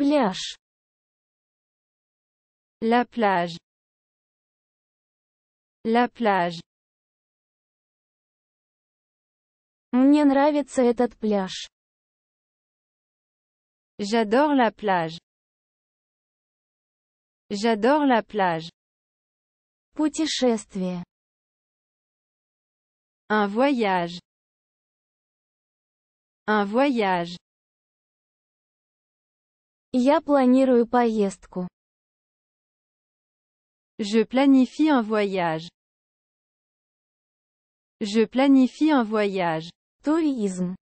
Пляж. La plage. La plage. Мне нравится этот пляж. J'adore la plage. J'adore la plage. Путешествие. Un voyage. Un voyage. Je planifie un voyage. Je planifie un voyage. Tourisme.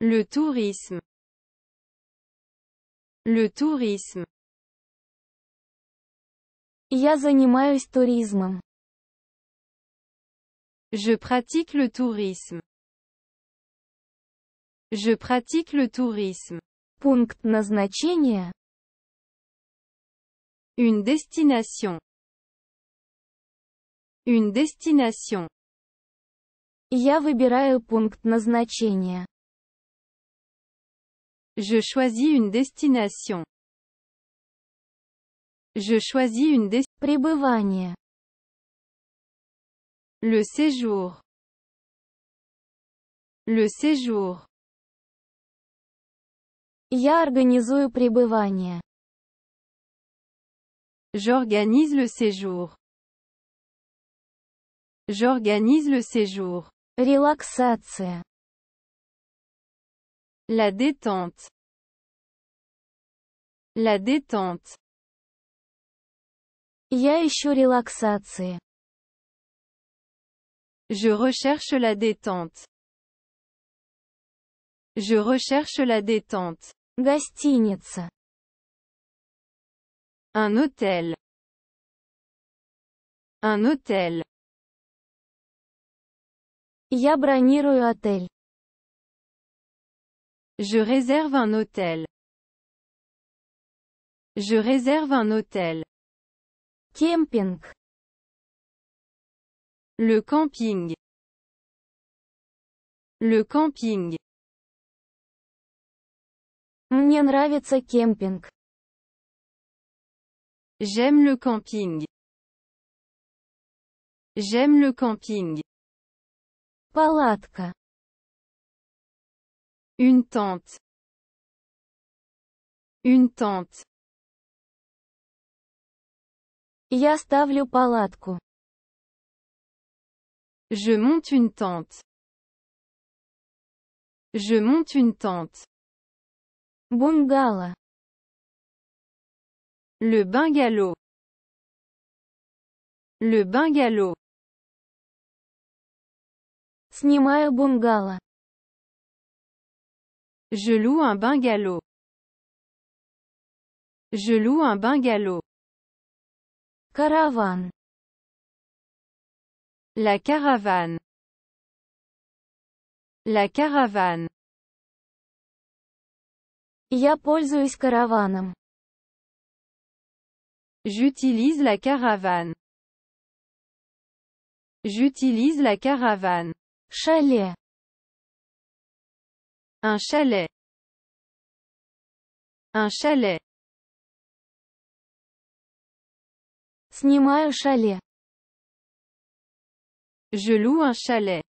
Le tourisme. Le tourisme. Я занимаюсь туризмом. Je pratique le tourisme. Je pratique le tourisme. Пункт назначения. Une destination. Une destination. Я выбираю пункт назначения. Je choisis une destination. Je choisis une des... Пребывание. Le séjour. Le séjour. Я организую пребывание. J'organise le séjour. J'organise le séjour. Релаксация. La détente. La détente. Я ищу Je recherche la détente. Je recherche la détente. Гостиница. Un hôtel. Un hôtel. Я бронирую отель. Je réserve un hôtel. Je réserve un hôtel. Camping. Le camping. Le camping. Мне нравится кемпинг. J'aime le camping. J'aime le camping. Палатка. Une tente. Une tente. Я ставлю палатку. Je monte une tente. Je monte une tente. Бунгало. Le bungalow. Le bungalow. Снимаю бунгало. Je loue un bungalow. Je loue un bungalow. Caravane. La caravane. La caravane. Я пользуюсь караваном. J'utilise la caravane. J'utilise la caravane. Chalet. Un chalet. Un chalet. Снимаю chalet. Je loue un chalet.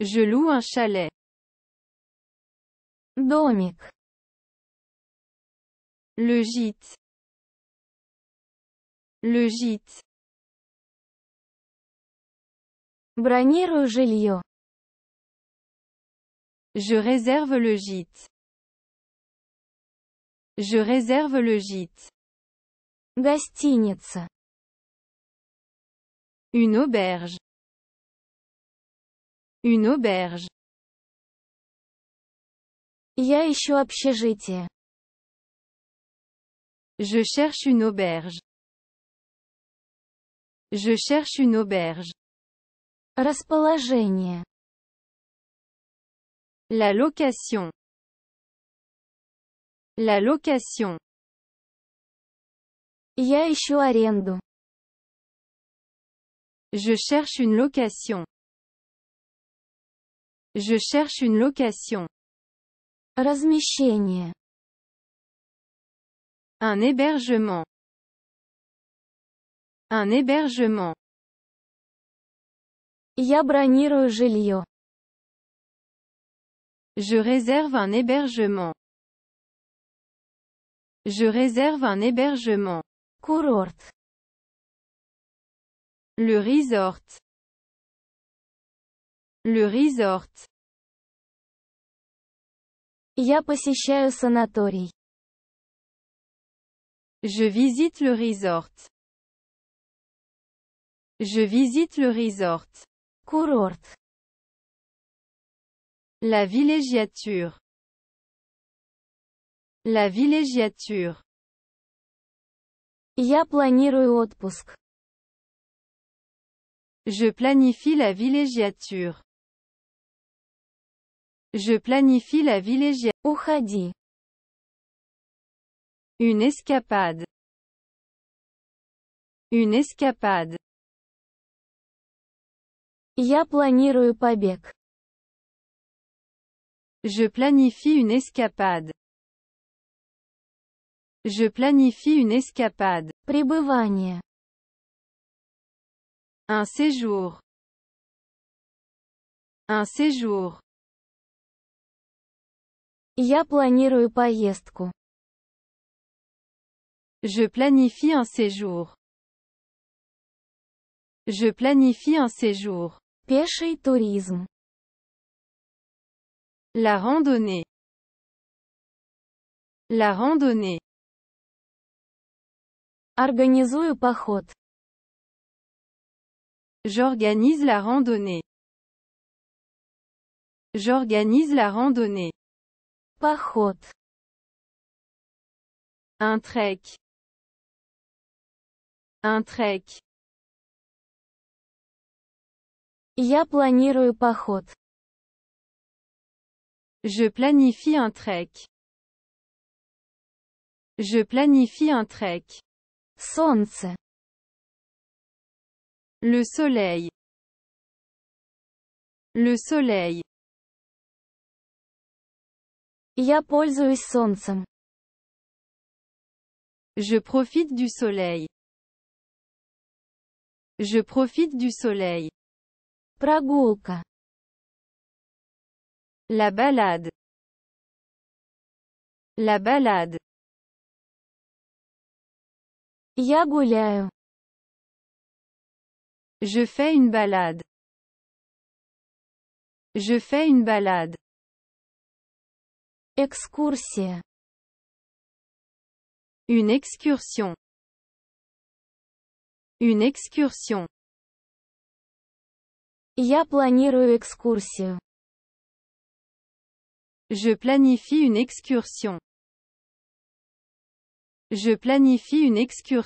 Je loue un chalet. Domic. Le gîte. Le gîte. Бронирую жилье. Je réserve le gîte. Je réserve le gîte. Гостиница. Une auberge. Une auberge. Я ищу общежитие. Je cherche une auberge. Je cherche une auberge. Расположение. La location. La location. Я ищу аренду. Je cherche une location. Je cherche une location. Размещение. Un hébergement. Un hébergement. Я бронирую Je réserve un hébergement. Je réserve un hébergement. Курорт. Le resort. Le resort. Je visite le resort. Je visite le resort. Курорт. La villégiature. La villégiature. Я планирую отпуск. Je planifie la villégiature. Je planifie la villégiature. Une escapade. Une escapade. Я планирую побег. Je planifie une escapade. Je planifie une escapade. Пребывание. Un séjour. Un séjour. Я планирую поездку. Je planifie un séjour. Je planifie un séjour. et tourisme. La randonnée. La randonnée. Организую поход. J'organise la randonnée. J'organise la randonnée. Un trek. Un trek. Я планирую поход. Je planifie un trek. Je planifie un trek. Солнце. Le soleil. Le soleil. Я пользуюсь Je profite du soleil. Je profite du soleil. Прогулка. La balade. La balade. Я Je fais une balade. Je fais une balade. Excursion. Une excursion. Une excursion. Я планирую экскурсию. Je planifie une excursion. Je planifie une excursion.